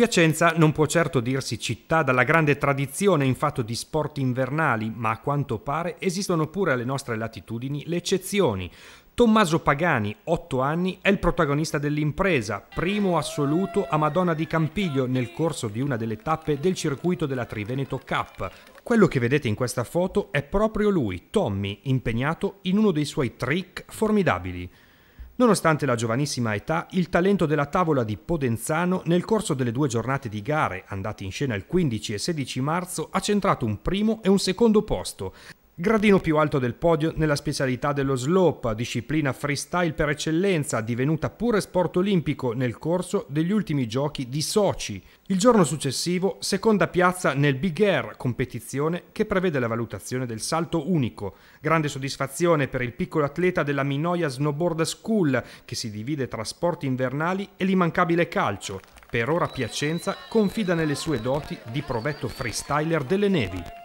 Piacenza non può certo dirsi città dalla grande tradizione in fatto di sport invernali, ma a quanto pare esistono pure alle nostre latitudini le eccezioni. Tommaso Pagani, 8 anni, è il protagonista dell'impresa, primo assoluto a Madonna di Campiglio nel corso di una delle tappe del circuito della Triveneto Cup. Quello che vedete in questa foto è proprio lui, Tommy, impegnato in uno dei suoi trick formidabili. Nonostante la giovanissima età, il talento della tavola di Podenzano nel corso delle due giornate di gare, andate in scena il 15 e 16 marzo, ha centrato un primo e un secondo posto, Gradino più alto del podio nella specialità dello slope, disciplina freestyle per eccellenza, divenuta pure sport olimpico nel corso degli ultimi giochi di Sochi. Il giorno successivo, seconda piazza nel Big Air, competizione che prevede la valutazione del salto unico. Grande soddisfazione per il piccolo atleta della Minoia Snowboard School, che si divide tra sport invernali e l'immancabile calcio. Per ora Piacenza confida nelle sue doti di provetto freestyler delle nevi.